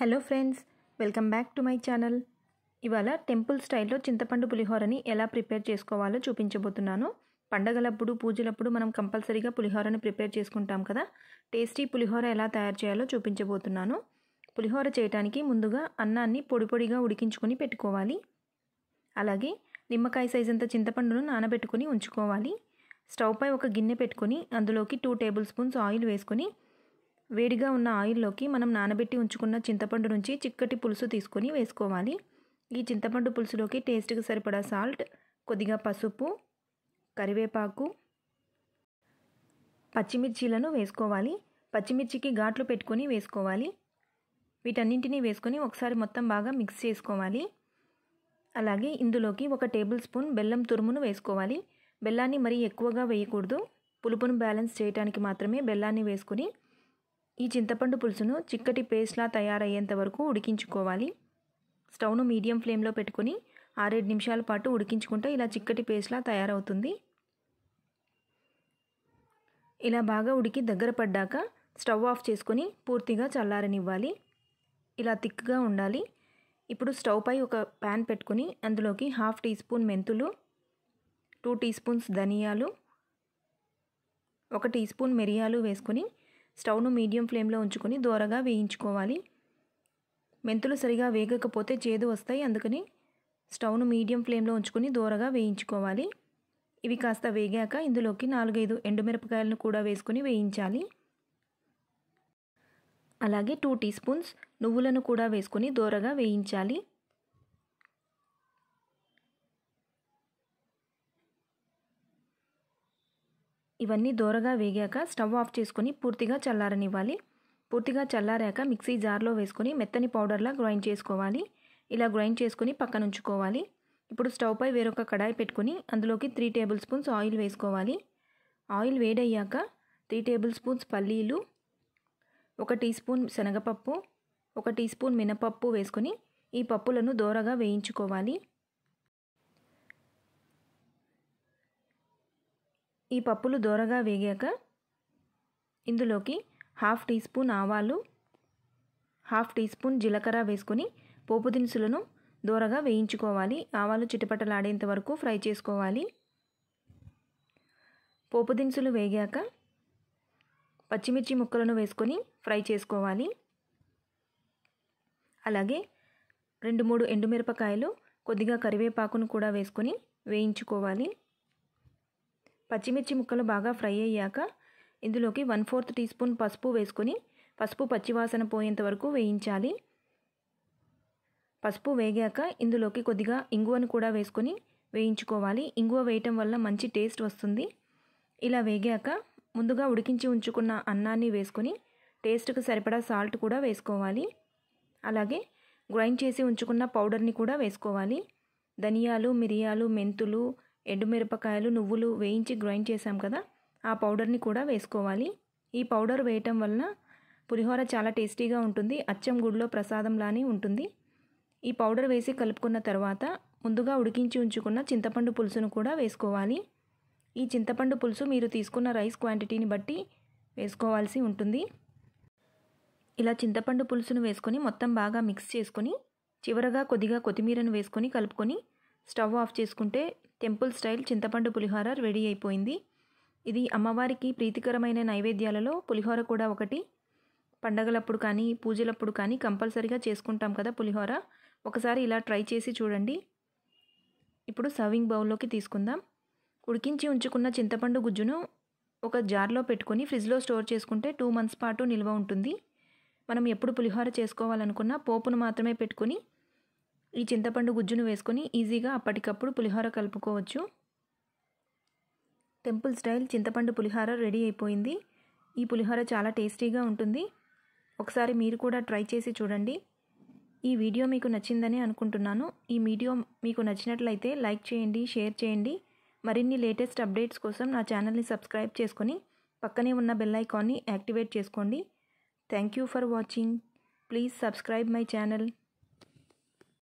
hello friends welcome back to my channel ఇవాళ temple స్టైల్లో చింతపండు పులిహోరని ఎలా ప్రిపేర్ చేసుకోవాలో చూపించబోతున్నాను పండగలప్పుడు పూజలప్పుడు మనం కంపల్సరీగా పులిహోరని ప్రిపేర్ చేసుకుంటాం కదా టేస్టీ పులిహోర ఎలా తయారు చేయాలో చూపించబోతున్నాను పులిహోర చేయడానికి ముందుగా అన్నాన్ని పొడి పొడిగా ఉడికించుకొని పెట్టుకోవాలి అలాగే నిమ్మకాయ సైజ్ అంత చింతపండును నానబెట్టుకొని ఉంచుకోవాలి స్టవ్పై ఒక గిన్నె పెట్టుకొని అందులోకి టూ టేబుల్ స్పూన్స్ ఆయిల్ వేసుకొని వేడిగా ఉన్న ఆయిల్లోకి మనం నానబెట్టి ఉంచుకున్న చింతపండు నుంచి చిక్కటి పులుసు తీసుకొని వేసుకోవాలి ఈ చింతపండు పులుసులోకి టేస్ట్కి సరిపడా సాల్ట్ కొద్దిగా పసుపు కరివేపాకు పచ్చిమిర్చీలను వేసుకోవాలి పచ్చిమిర్చికి ఘాట్లు పెట్టుకొని వేసుకోవాలి వీటన్నింటినీ వేసుకొని ఒకసారి మొత్తం బాగా మిక్స్ చేసుకోవాలి అలాగే ఇందులోకి ఒక టేబుల్ స్పూన్ బెల్లం తురుమును వేసుకోవాలి బెల్లాన్ని మరీ ఎక్కువగా వేయకూడదు పులుపును బ్యాలెన్స్ చేయడానికి మాత్రమే బెల్లాన్ని వేసుకొని ఈ చింతపండు పులుసును చిక్కటి పేస్ట్లా తయారయ్యేంత వరకు ఉడికించుకోవాలి స్టవ్ను మీడియం ఫ్లేమ్లో పెట్టుకొని ఆరేడు నిమిషాల పాటు ఉడికించుకుంటే ఇలా చిక్కటి పేస్ట్లా తయారవుతుంది ఇలా బాగా ఉడికి దగ్గర పడ్డాక స్టవ్ ఆఫ్ చేసుకొని పూర్తిగా చల్లారనివ్వాలి ఇలా థిక్గా ఉండాలి ఇప్పుడు స్టవ్ పై ఒక ప్యాన్ పెట్టుకొని అందులోకి హాఫ్ టీ స్పూన్ మెంతులు టూ టీ స్పూన్స్ ధనియాలు ఒక టీ స్పూన్ మిరియాలు వేసుకొని స్టవ్ను మీడియం ఫ్లేమ్లో ఉంచుకొని దోరగా వేయించుకోవాలి మెంతులు సరిగా వేగకపోతే చేదు వస్తాయి అందుకని స్టవ్ను మీడియం ఫ్లేమ్లో ఉంచుకొని దోరగా వేయించుకోవాలి ఇవి కాస్త వేగాక ఇందులోకి నాలుగైదు ఎండుమిరపకాయలను కూడా వేసుకొని వేయించాలి అలాగే టూ టీ స్పూన్స్ నువ్వులను కూడా వేసుకొని దోరగా వేయించాలి ఇవన్నీ దూరగా వేగాక స్టవ్ ఆఫ్ చేసుకొని పూర్తిగా చల్లారనివ్వాలి పూర్తిగా చల్లారాక మిక్సీ జార్లో వేసుకొని మెత్తని పౌడర్లా గ్రైండ్ చేసుకోవాలి ఇలా గ్రైండ్ చేసుకుని పక్కన ఉంచుకోవాలి ఇప్పుడు స్టవ్పై వేరొక కడాయి పెట్టుకుని అందులోకి త్రీ టేబుల్ స్పూన్స్ ఆయిల్ వేసుకోవాలి ఆయిల్ వేడయ్యాక త్రీ టేబుల్ స్పూన్స్ పల్లీలు ఒక టీ స్పూన్ శనగపప్పు ఒక టీ స్పూన్ మినపప్పు వేసుకొని ఈ పప్పులను దోరగా వేయించుకోవాలి ఈ పప్పులు దోరగా వేగాక ఇందులోకి హాఫ్ టీ స్పూన్ ఆవాలు హాఫ్ టీ స్పూన్ జీలకర్ర వేసుకొని పోపు దినుసులను దోరగా వేయించుకోవాలి ఆవాలు చిటపటలాడేంత వరకు ఫ్రై చేసుకోవాలి పోపు దినుసులు వేగాక పచ్చిమిర్చి ముక్కలను వేసుకొని ఫ్రై చేసుకోవాలి అలాగే రెండు మూడు ఎండుమిరపకాయలు కొద్దిగా కరివేపాకును కూడా వేసుకొని వేయించుకోవాలి పచ్చిమిర్చి ముక్కలు బాగా ఫ్రై అయ్యాక ఇందులోకి వన్ ఫోర్త్ టీ స్పూన్ పసుపు వేసుకొని పసుపు పచ్చివాసన పోయేంత వరకు వేయించాలి పసుపు వేగాక ఇందులోకి కొద్దిగా ఇంగువను కూడా వేసుకొని వేయించుకోవాలి ఇంగువ వేయటం వల్ల మంచి టేస్ట్ వస్తుంది ఇలా వేగాక ముందుగా ఉడికించి ఉంచుకున్న అన్నాన్ని వేసుకొని టేస్ట్కి సరిపడా సాల్ట్ కూడా వేసుకోవాలి అలాగే గ్రైండ్ చేసి ఉంచుకున్న పౌడర్ని కూడా వేసుకోవాలి ధనియాలు మిరియాలు మెంతులు ఎండుమిరపకాయలు నువ్వులు వేయించి గ్రైండ్ చేసాం కదా ఆ పౌడర్ని కూడా వేసుకోవాలి ఈ పౌడర్ వేయటం వలన పులిహోర చాలా టేస్టీగా ఉంటుంది అచ్చం గుడిలో ప్రసాదంలానే ఉంటుంది ఈ పౌడర్ వేసి కలుపుకున్న తర్వాత ముందుగా ఉడికించి ఉంచుకున్న చింతపండు పులుసును కూడా వేసుకోవాలి ఈ చింతపండు పులుసు మీరు తీసుకున్న రైస్ క్వాంటిటీని బట్టి వేసుకోవాల్సి ఉంటుంది ఇలా చింతపండు పులుసును వేసుకొని మొత్తం బాగా మిక్స్ చేసుకొని చివరగా కొద్దిగా కొత్తిమీరను వేసుకొని కలుపుకొని స్టవ్ ఆఫ్ చేసుకుంటే టెంపుల్ స్టైల్ చింతపండు పులిహోర రెడీ అయిపోయింది ఇది అమ్మవారికి ప్రీతికరమైన నైవేద్యాలలో పులిహోర కూడా ఒకటి పండగలప్పుడు కానీ పూజలప్పుడు కానీ కంపల్సరీగా చేసుకుంటాం కదా పులిహోర ఒకసారి ఇలా ట్రై చేసి చూడండి ఇప్పుడు సర్వింగ్ బౌల్లోకి తీసుకుందాం ఉడికించి ఉంచుకున్న చింతపండు గుజ్జును ఒక జార్లో పెట్టుకొని ఫ్రిడ్జ్లో స్టోర్ చేసుకుంటే టూ మంత్స్ పాటు నిల్వ ఉంటుంది మనం ఎప్పుడు పులిహోర చేసుకోవాలనుకున్నా పోపును మాత్రమే పెట్టుకుని ఈ చింతపండు గుజ్జును వేసుకొని ఈజీగా అప్పటికప్పుడు పులిహోర కలుపుకోవచ్చు టెంపుల్ స్టైల్ చింతపండు పులిహోర రెడీ అయిపోయింది ఈ పులిహోర చాలా టేస్టీగా ఉంటుంది ఒకసారి మీరు కూడా ట్రై చేసి చూడండి ఈ వీడియో మీకు నచ్చిందని అనుకుంటున్నాను ఈ వీడియో మీకు నచ్చినట్లయితే లైక్ చేయండి షేర్ చేయండి మరిన్ని లేటెస్ట్ అప్డేట్స్ కోసం నా ఛానల్ని సబ్స్క్రైబ్ చేసుకొని పక్కనే ఉన్న బెల్ ఐకాన్ని యాక్టివేట్ చేసుకోండి thank you for watching please subscribe my channel